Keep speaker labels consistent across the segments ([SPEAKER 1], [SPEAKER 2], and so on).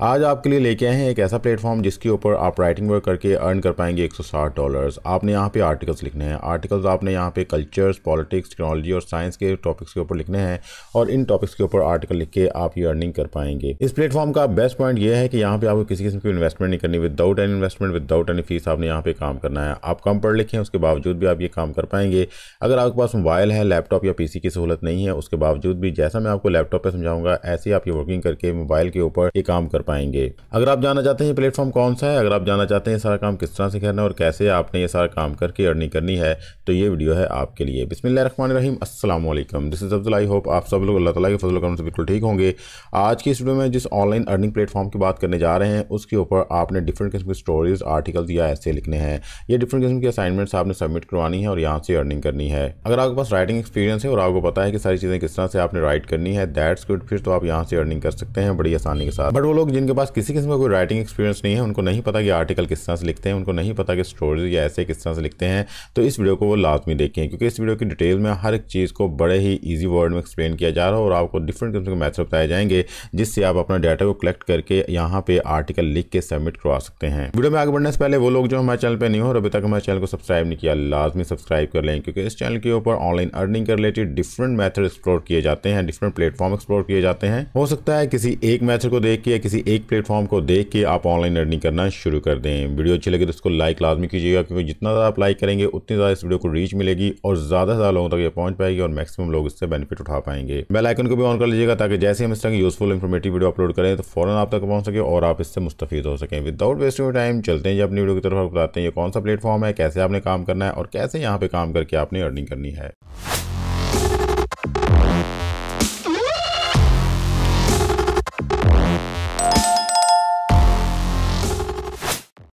[SPEAKER 1] आज आपके लिए लेके आए हैं एक ऐसा प्लेटफॉर्म जिसके ऊपर आप राइटिंग वर्क करके अर्न कर पाएंगे 160 डॉलर्स आपने यहाँ पे आर्टिकल्स लिखने हैं आर्टिकल्स आपने यहाँ पे कल्चर्स पॉलिटिक्स टेक्नोलॉजी और साइंस के टॉपिक्स के ऊपर लिखने हैं और इन टॉपिक्स के ऊपर आर्टिकल लिख के आप ये अर्निंग कर पाएंगे इस प्लेटफॉर्म का बेस्ट पॉइंट यह है कि यहाँ पे आपको किसी किस्म की इन्वेस्टमेंट नहीं करनी without an investment without any fees आपने यहाँ पे काम करना है आप कम पढ़ लिखे हैं उसके बावजूद भी आप ये काम कर पाएंगे अगर आपके पास मोबाइल है लैपटॉप या पीसी की सहूलत नहीं है उसके बावजूद भी जैसा मैं आपको लैपटॉप पर समझाऊंगा ऐसे ही आप ये वर्किंग करके मोबाइल के ऊपर ये काम कर कर पाएंगे अगर आप जानना चाहते हैं प्लेटफॉर्म कौन सा है अगर आप जानना चाहते हैं सारा काम किस तरह से करना है और कैसे आपने ये सारा काम करके अर्निंग करनी है तो ये वीडियो है आपके लिए बिसमीम असल this is Abdul I hope आप सब लोग अल्लाह तला के फजल से बिल्कुल ठीक होंगे आज की इस वीडियो में जिस ऑनलाइन अर्निंग प्लेटफॉर्म की बात करने जा रहे हैं उसके ऊपर आपने डिफरेंट किस्म की स्टोरीज आर्टिकल्स या ऐसे लिखने हैं ये डिफरेंट किस्म की असाइनमेंट्स आपने सबमिट करवानी है और यहाँ से अर्निंग करनी है अगर आपके पास राइटिंग एक्सपीरियंस है और आपको पता है कि सारी चीज़ें किस तरह से आपने राइट करनी है दैट्स गुड फिर तो आप यहाँ से अर्निंग कर सकते हैं बड़ी आसानी के साथ बट वो लोग जिनके पास किसी किस्म का कोई राइटिंग एक्सपीरियंस नहीं है उनको नहीं पता कि आर्टिकल किस तरह से लिखते हैं उनको नहीं पता कि स्टोरीज या ऐसे किस तरह से लिखते हैं तो इस वीडियो को वो लाजमी देखें क्योंकि इस वीडियो की डिटेल में हर एक चीज़ को बड़े ही ईजी वर्ड में एक्सप्लेन किया जा रहा है और आपको डिफरेंट किस्म के मैथड बताए जाएंगे जिससे आप अपना डाटा को कलेक्ट करके यहाँ पर आर्टिकल लिख के सबमिट करवा सकते हैं वीडियो में आगे बढ़ने से पहले वो लोग जो हमारे चैनल पर नहीं हो और अभी तक हमारे चैनल को सब्सक्राइब नहीं किया लाजमी सब्सक्राइब कर लें क्योंकि इस चैनल के ऊपर ऑनलाइन अर्निंग के रिलेटेड डिफरेंट मैथड एक्सप्लोर किए जाते हैं डिफरेंट प्लेटफॉर्म एक्सप्लोर किए जाते हैं हो सकता है किसी एक मैथड को देख के या किसी किसी एक प्लेटफॉर्म को देख के आप ऑनलाइन अर्निंग करना शुरू कर दें वीडियो अच्छी लगे तो इसको लाइक लाजमी कीजिएगा क्योंकि जितना ज़्यादा आप लाइक करेंगे उतनी ज़्यादा इस वीडियो को रीच मिलेगी और ज़्यादा से ज़्यादा लोगों तक ये पहुँच पाएगी और मैक्सिमम लोग इससे बेनिफिट उठा पाएंगे बेल आइकन को भी ऑन कर लीजिएगा ताकि जैसे हम इस तरह की यूजफुल इन्फॉर्मेटिव वीडियो अपलोड करें तो फ़ौरन आप तक पहुँच सके और आप इससे मुस्तफ़ हो सकें विदाउट वेस्टिंग टाइम चलते हैं जब अपनी वीडियो की तरफ बताते हैं ये कौन सा प्लेटफॉर्म है कैसे आपने काम करना है और कैसे यहाँ पर काम करके आपने अर्निंग करनी है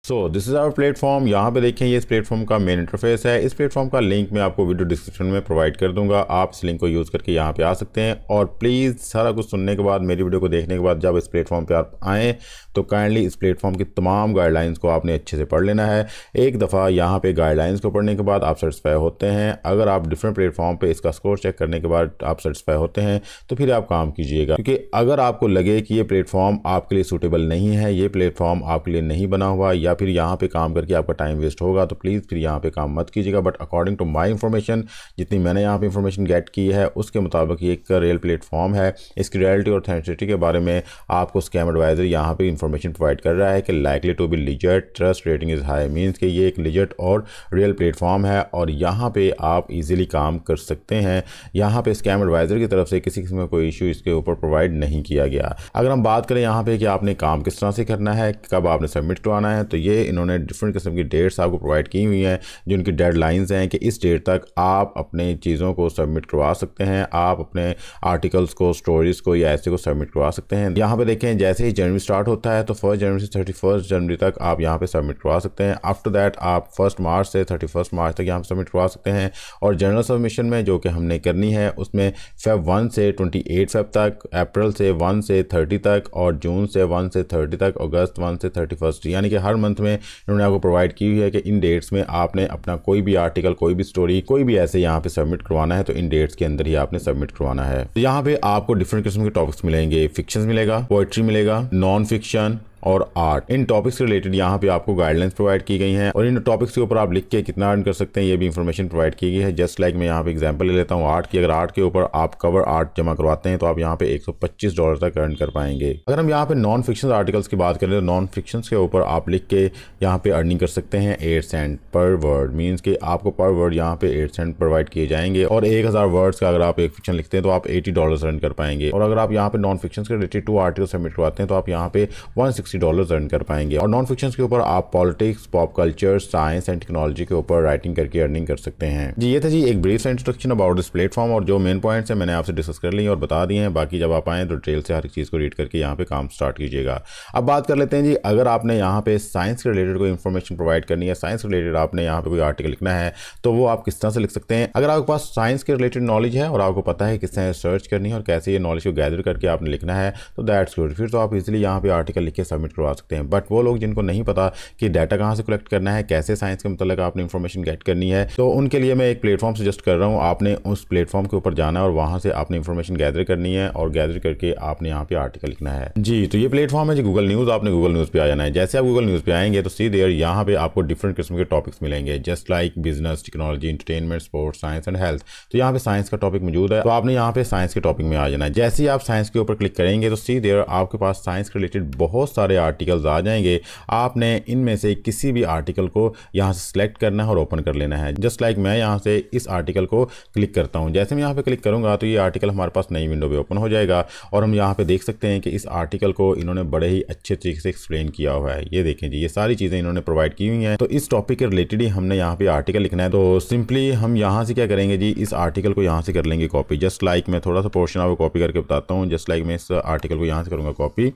[SPEAKER 1] so this is our platform यहाँ पे देखें ये इस प्लेटफॉर्म का मेन इंटरफेस है इस प्लेटफॉर्म का लिंक मैं आपको वीडियो डिस्क्रिप्शन में प्रोवाइड कर दूंगा आप इस लिंक को यूज़ करके यहाँ पे आ सकते हैं और प्लीज़ सारा कुछ सुनने के बाद मेरी वीडियो को देखने के बाद जब इस प्लेटफॉर्म पर आप आएँ तो काइंडली इस प्लेटफॉर्म की तमाम गाइडलाइंस को आपने अच्छे से पढ़ लेना है एक दफ़ा यहाँ पे गाइडलाइंस को पढ़ने के बाद आप सेटिसफाई होते हैं अगर आप डिफरेंट प्लेटफॉर्म पे इसका स्कोर चेक करने के बाद आप सेटिसफाई होते हैं तो फिर आप काम कीजिएगा क्योंकि अगर आपको लगे कि ये प्लेटफॉर्म आपके लिए सूटेबल नहीं है ये प्लेटफॉर्म आपके लिए नहीं बना हुआ या फिर यहाँ पर काम करके आपका टाइम वेस्ट होगा तो प्लीज़ फिर यहाँ पर काम मत कीजिएगा but according to my information जितनी मैंने यहाँ पर इन्फॉर्मेशन गेट की है उसके मुताबिक ये एक रियल प्लेटफॉर्म है इसकी रियलिटी और थेटिसिटी के बारे में आपको स्कैम एडवाइजर यहाँ पर इन्फॉर्मेशन इन्फॉर्मेशन प्रोवाइड कर रहा है कि likely to be legit trust rating is high means कि ये एक लिजट और रियल प्लेटफॉर्म है और यहाँ पे आप इजीली काम कर सकते हैं यहाँ पे स्कैम एडवाइज़र की तरफ से किसी किस्म का कोई इशू इसके ऊपर प्रोवाइड नहीं किया गया अगर हम बात करें यहाँ पे कि आपने काम किस तरह से करना है कब आपने सबमिट करवाना है तो ये इन्होंने डिफरेंट किस्म की डेट्स आपको प्रोवाइड की हुई हैं जिनकी डेडलाइंस हैं कि इस डेट तक आप अपने चीज़ों को सबमिट करवा सकते हैं आप अपने आर्टिकल्स को स्टोरीज़ को या ऐसे को सबमिट करवा सकते हैं यहाँ पे देखें जैसे ही जर्नी स्टार्ट होता है है तो फर्स्ट जनवरी से थर्टी फर्स्ट जनवरी तक आप यहाँ पे सबमिट करवा सकते हैं आफ्टर दैट आप फर्स्ट मार्च से थर्टी फर्स्ट मार्च तक यहाँ पर सबमिट करवा सकते हैं और जनरल सबमिशन में जो कि हमने करनी है उसमें फेब वन से ट्वेंटी एट फेब तक अप्रैल से वन से थर्टी तक और जून से वन से थर्टी तक अगस्त वन से थर्टी फर्स्ट यानी कि हर मंथ में इन्होंने आपको प्रोवाइड की हुई है कि इन डेट्स में आपने अपना कोई भी आर्टिकल कोई भी स्टोरी कोई भी ऐसे यहाँ पर सबमिट करवाना है तो इन डेट्स के अंदर ही आपने सबमिट करवाना है तो यहाँ पे आपको डिफरेंट किस्म के टॉपिक्स मिलेंगे फिक्शन मिलेगा पोइट्री मिलेगा नॉन फिक्शन solution और आर्ट इन टॉपिक्स रिलेटेड यहाँ पे आपको गाइडलाइंस प्रोवाइड की गई हैं और इन टॉपिक्स के ऊपर आप लिख के कितना अर्न कर सकते हैं ये भी इन्फॉर्मेशन प्रोवाइड की गई है जस्ट लाइक मैं यहाँ पे एग्जांपल ले लेता हूँ आर्ट की अगर आर्ट के ऊपर आप कवर आर्ट जमा करवाते हैं तो आप यहाँ पे एक डॉलर तक अर्न कर पाएंगे अगर हम यहाँ पे नॉन फिक्शन आर्टिकल्स की बात करें तो नॉन फिक्शन के ऊपर आप लिख के यहाँ पे अर्निंग कर सकते हैं eight cent per word means के आपको पर वर्ड यहाँ पे एट सेंट प्रोवाइड किए जाएंगे और एक वर्ड्स का अगर आप एक फिक्शन लिखते हैं तो आप एटी डॉलर अर्न कर पाएंगे और अगर आप यहाँ पे नॉन फिक्शन के रिलेटेड टू आर्टिकल सबमिट करवाते हैं तो आप यहाँ पे वन सिक्सटी डॉलर अर्न कर पाएंगे और नॉन फिक्शन के ऊपर आप politics pop culture science and technology के ऊपर राइटिंग करके अर्निंग कर सकते हैं जी ये था जी एक brief instruction about this platform और जो मेन पॉइंट्स है मैंने आपसे डिस्कस कर ली और बता दिए हैं बाकी जब आप आएँ तो डिटेल से हर एक चीज़ को रीड करके यहाँ पे काम स्टार्ट कीजिएगा अब बात कर लेते हैं जी अगर आपने यहाँ पे साइंस के रिलेटेड कोई इन्फॉर्मेशन प्रोवाइड करनी है साइंस रिलेटेड आपने यहाँ पे कोई आर्टिकल लिखना है तो वो आप किस तरह से लिख सकते हैं अगर आपके पास साइंस के रिलेटेड नॉलेज है और आपको पता है किस तरह सर्च करनी है और कैसे ये नॉलेज को गैदर करके आपने लिखना है तो दैट्स गुड फिर तो आप इजिली यहाँ पे आर्टिकल लिख के सबमिट करवा सकते हैं बट वो लोग जिनको नहीं पता कि डाटा कहाँ से कलेक्ट करना है कैसे साइंस के मतलब आपने इन्फॉर्मेशन गेट करनी है तो उनके लिए मैं एक प्लेटफॉर्म सजेस्ट कर रहा हूँ आपने उस प्लेटफॉर्म के ऊपर जाना है और वहाँ से आपने इन्फॉर्मेशन गैदर करनी है और गैदर करके आपने यहाँ पे आर्टिकल लिखना है जी तो ये प्लेटफॉर्म है जी गूगल न्यूज़ आपने गूगल न्यूज़ पर आ जाना है जैसे आप गूगल न्यूज़ पे आएंगे तो सी देर यहाँ पर आपको डिफरेंट किस्म के टॉपिक्स मिलेंगे just like business technology entertainment sports science and health तो यहाँ पर साइंस का टॉपिक मौजूद है तो आपने यहाँ पे साइंस के टॉपिक में आ जाना है जैसे ही आप साइंस के ऊपर क्लिक करेंगे तो सी आपके पास साइंस के रिलेटेड बहुत सारे सारे आर्टिकल्स आ जाएंगे आपने इनमें से किसी भी आर्टिकल को यहाँ से सिलेक्ट करना है और ओपन कर लेना है जस्ट लाइक like मैं यहाँ से इस आर्टिकल को क्लिक करता हूँ जैसे मैं यहाँ पर क्लिक करूँगा तो ये आर्टिकल हमारे पास नई विंडो पर ओपन हो जाएगा और हम यहाँ पर देख सकते हैं कि इस आर्टिकल को इन्होंने बड़े ही अच्छे तरीके से एक्सप्लेन किया हुआ है ये देखें जी ये सारी चीज़ें इन्होंने प्रोवाइड की हुई हैं तो इस टॉपिक के रिलेटेड ही हमने यहाँ पर आर्टिकल लिखना है तो सिंपली हम यहाँ से क्या करेंगे जी इस आर्टिकल को यहाँ से कर लेंगे कॉपी जस्ट लाइक मैं थोड़ा सा पोर्शन आपको कॉपी करके बताता हूँ जस्ट लाइक मैं इस आर्टिकल को यहाँ से करूँगा कॉपी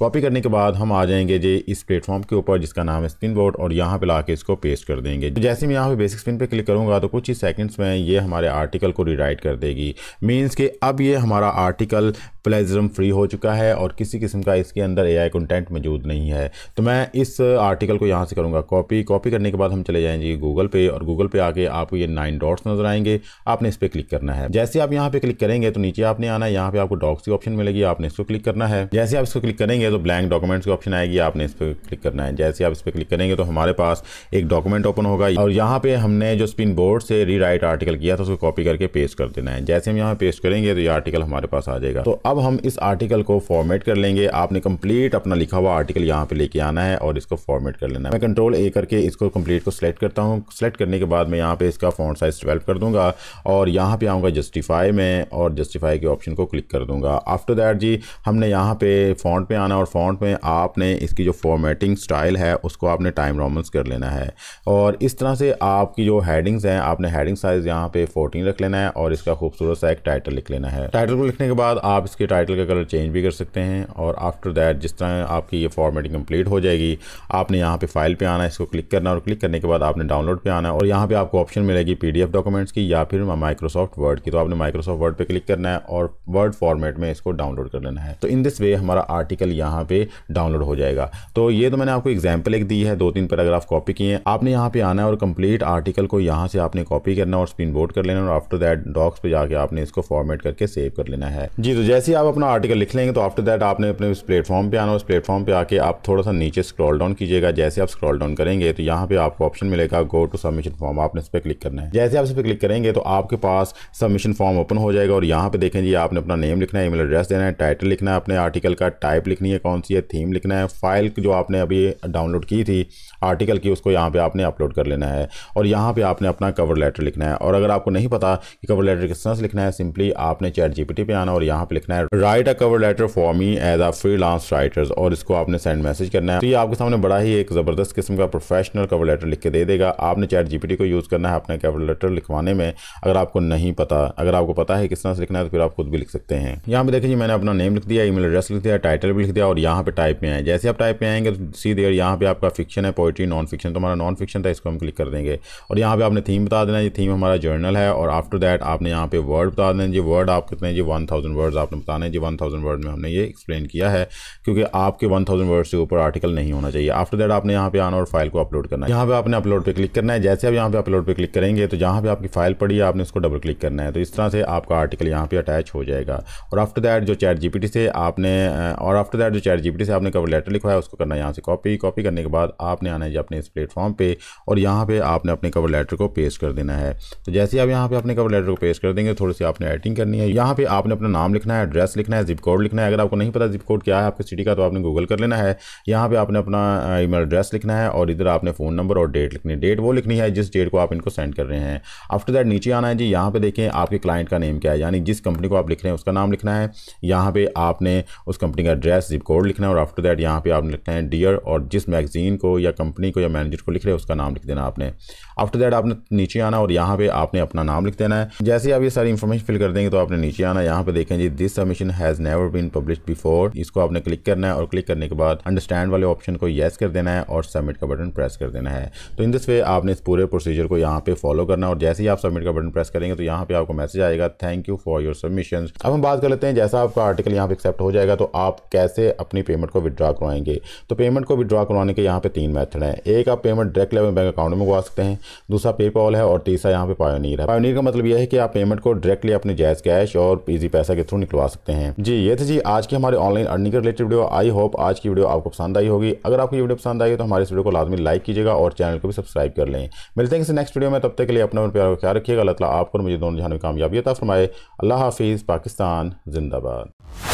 [SPEAKER 1] कॉपी करने के बाद हम आ जाएंगे जे इस प्लेटफॉर्म के ऊपर जिसका नाम है स्पिन बोर्ड और यहाँ पे लाके इसको पेस्ट कर देंगे तो जैसे मैं यहाँ पे बेसिक स्पिन पे क्लिक करूँगा तो कुछ ही सेकंड्स में ये हमारे आर्टिकल को रिराइट कर देगी मीन्स के अब ये हमारा आर्टिकल प्लेजरम फ्री हो चुका है और किसी किस्म का इसके अंदर ए आई कंटेंट मौजूद नहीं है तो मैं इस आर्टिकल को यहाँ से करूँगा कॉपी कॉपी करने के बाद हम चले जाएंगे गूगल पे और गूगल पे आके आपको ये नाइन डॉट्स नजर आएंगे आपने इस पर क्लिक करना है जैसे आप यहाँ पे क्लिक करेंगे तो नीचे आपने आना है यहाँ पे आपको डॉक्स की ऑप्शन मिलेगी आपने इसको क्लिक करना है जैसे आप इसको क्लिक करेंगे तो ब्लैंक डॉक्यूमेंट्स की ऑप्शन आएगी आपने इस पर क्लिक करना है जैसे आप इस पर क्लिक करेंगे तो हमारे पास एक डॉक्यूमेंट ओपन होगा और यहाँ पे हमने जो स्पिन बोर्ड से रीराइट आर्टिकल किया था उसको कॉपी करके पेस्ट कर देना है जैसे हम यहाँ पेस्ट करेंगे तो ये आर्टिकल हमारे पास आ जाएगा तो अब हम इस आर्टिकल को फॉर्मेट कर लेंगे आपने कंप्लीट अपना लिखा हुआ आर्टिकल यहाँ पे लेके आना है और इसको फॉर्मेट कर लेना है मैं कंट्रोल ए करके इसको कंप्लीट को सिलेक्ट करता हूँ सेलेक्ट करने के बाद मैं यहाँ पे इसका फॉन्ट साइज ट्वेल्व कर दूंगा और यहाँ पे आऊँगा जस्टिफाई में और जस्टिफाई के ऑप्शन को क्लिक कर दूंगा आफ्टर दैट जी हमने यहाँ पे फॉन्ट पे आना और फॉन्ट में आपने इसकी जो फॉर्मेटिंग स्टाइल है उसको आपने टाइम रोमन्स कर लेना है और इस तरह से आपकी जो हैडिंग्स हैं आपने हेडिंग साइज़ यहाँ पे फोर्टीन रख लेना है और इसका खूबसूरत सा एक टाइटल लिख लेना है टाइटल को लिखने के बाद आप इसके टाइटल का कलर चेंज भी कर सकते हैं और आफ्टर दैट जिस तरह आपकी ये फॉर्मेटिंग कंप्लीट हो जाएगी आपने यहाँ पे फाइल पे आना है इसको क्लिक करना और क्लिक करने के बाद आपने डाउनलोड पे आना है और यहाँ पे आपको ऑप्शन मिलेगी पीडीएफ डॉक्यूमेंट्स की या फिर माइक्रोसॉफ्ट वर्ड की तो आपने माइक्रोसॉफ्ट वर्ड पर क्लिक करना है और वर्ड फॉर्मेट में इसको डाउनलोड कर लेना है तो इन दिस वे हमारा आर्टिकल यहाँ पर डाउनलोड हो जाएगा तो ये तो मैंने आपको एग्जाम्पल एक दी है दो तीन पैराग्राफ कॉपी किए हैं आपने यहाँ पर आना है और कंप्लीट आर्टिकल को यहाँ से आपने कॉपी करना और स्पिन बोर्ड कर लेना और आफ्टर दैट डॉक्स पर जाकर आपने इसको फॉर्मेट करके सेव कर लेना है जी तो जैसे ही आप अपना आर्टिकल लिख लेंगे तो आफ्टर दैट आपने अपने उस प्लेटफॉर्म पे आना उस प्लेटफॉर्म पे आके आप थोड़ा सा नीचे स्क्रॉल डाउन कीजिएगा जैसे आप स्क्रॉल डाउन करेंगे तो यहाँ पे आपको ऑप्शन मिलेगा गो टू सबमिशन फॉर्म आपने इस पर क्लिक करना है जैसे आप इस पर क्लिक करेंगे तो आपके पास सबमिशन फॉर्म ओपन हो जाएगा और यहाँ पे देखें जी आपने अपना नेम लिखना है ईमेल एड्रेस देना है टाइटल लिखना है अपने आर्टिकल का टाइप लिखनी है कौन सी है थीम लिखना है फाइल जो आपने अभी डाउनलोड की थी आर्टिकल की उसको यहाँ पर आपने अपलोड कर लेना है और यहाँ पर आपने अपना कवर लेटर लिखना है और अगर आपको नहीं पता कि कवर लेटर किस तरह से लिखना है सिंपली आपने चैट जी पे आना और यहाँ पर लिखना है है write a cover letter for me as a freelance writers और इसको आपने सेंड मैसेज करना है तो ये आपके सामने बड़ा ही एक ज़बरदस्त किस्म का प्रोफेशनल कवर लेटर लिख के दे देगा आपने चैट जीपीटी को यूज़ करना है अपने कवर लेटर लिखवाने में अगर आपको नहीं पता अगर आपको पता है किस तरह से लिखना है तो फिर आप खुद भी लिख सकते हैं यहाँ पे देखिए मैंने अपना नेम लिख दिया ईमेल एड्रेस लिख दिया टाइटल भी लिख दिया और यहाँ पे टाइप में आए जैसे आप टाइप में आएंगे तो सीधे यहाँ पे आपका फिक्शन है पोइट्री नॉन फिक्शन तो हमारा नॉन फिक्शन था इसको हम क्लिक कर देंगे और यहाँ पे आपने थीम बता देना ये थीम हमारा जर्नल है और आफ्टर दैट आपने यहाँ पे वर्ड बता देना जी वर्ड आप कितने जी वन थाउजेंड वर्ड आपने दस्ताने जी वन थाउजेंड वर्ड में हमने ये एक्सप्लेन किया है क्योंकि आपके वन थाउजेंड वर्ड से ऊपर आर्टिकल नहीं होना चाहिए आफ्टर दैट आपने यहाँ पे आना और फाइल को अपलोड करना है यहाँ पे आपने अपलोड पे क्लिक करना है जैसे आप यहाँ पे अपलोड पे क्लिक करेंगे तो जहाँ पे आपकी फाइल पड़ी है आपने उसको डबल क्लिक करना है तो इस तरह से आपका आर्टिकल यहाँ पे अटैच हो जाएगा और आफ्टर दैट जो चैट जीपीटी से आपने और आफ्टर दैट जो चैट जीपीटी से आपने कवर लेटर लिखा है उसको करना है यहाँ से कॉपी कॉपी करने के बाद आपने आना है अपने इस प्लेटफॉर्म पर और यहाँ पर आपने अपने कवर लेटर को पेस्ट कर देना है तो जैसे आप यहाँ पर अपने कवर लेटर को पेस्ट कर देंगे थोड़ी सी आपने एडिटिंग करनी है यहाँ पर आपने अपना नाम लिखना है एड्रेस एड्रेस लिखना है जिप कोड लिखना है अगर आपको नहीं पता जिप कोड क्या है आपके सिटी का तो आपने गूगल कर लेना है यहाँ पे आपने अपना ईमेल एड्रेस लिखना है और इधर आपने फ़ोन नंबर और डेट लिखनी है डेट वो लिखनी है जिस डेट को आप इनको सेंड कर रहे हैं आफ्टर दैट नीचे आना है जी यहाँ पर देखें आपके क्लाइंट का नेम क्या है यानी जिस कंपनी को आप लिख रहे हैं उसका नाम लिखना है यहाँ पर आपने उस कंपनी का एड्रेस जिप कोड लिखना है और आफ्टर दैट यहाँ पर आपने लिखना है डियर और जिस मैगजीन को या कंपनी को या मैनेजर को लिख रहे हैं उसका नाम लिख देना आपने आफ्टर दैट आपने नीचे आना और यहाँ पर आपने अपना नाम लिख देना है जैसे आप ये सारी इन्फॉर्मेशन फिल कर देंगे तो आपने नीचे आना यहाँ पे देखें जी this information has never been publish before इसको आपने क्लिक करना है और क्लिक करने के बाद अंडरस्टैंड वाले ऑप्शन को येस yes कर देना है और सबमिट का बटन प्रेस कर देना है तो इन दिस वे आपने इस पूरे प्रोसीजर को यहाँ पे फॉलो करना और जैसे ही आप सबमिट का बटन प्रेस करेंगे तो यहाँ पे आपको मैसेज आएगा thank you for your submission अब हम बात कर लेते हैं जैसा आपका आर्टिकल यहाँ पे एक्सेप्ट हो जाएगा तो आप कैसे अपनी पेमेंट को विद्रॉ करवाएंगे तो पेमेंट को विद्रॉ करवाने के यहाँ पे तीन मेथड है एक आप payment direct level bank account में मंगवा सकते हैं दूसरा पेपॉल है और तीसरा यहाँ पे पायोनीर है पायोनीर का मतलब यह है कि आप पेमेंट को डायरेक्टली अपने जैस कैश और इजी पैसा के थ्रू निकलवा सकते सकते हैं जी ये थे जी आज की हमारे online earning related video I hope आज की वीडियो आपको पसंद आई होगी अगर आपको ये वीडियो पसंद आई तो हमारे इस वीडियो को लाजमी लाइक कीजिएगा और चैनल को भी सब्सक्राइब कर लें मिलते हैं इस नेक्स्ट वीडियो में तब तक के लिए अपना प्यार ख्याल रखिएगा अल्लाह आपको मुझे दोनों जहाँ में कामयाबी था फरमाए अल्लाह हाफिज़ पाकिस्तान जिंदाबाद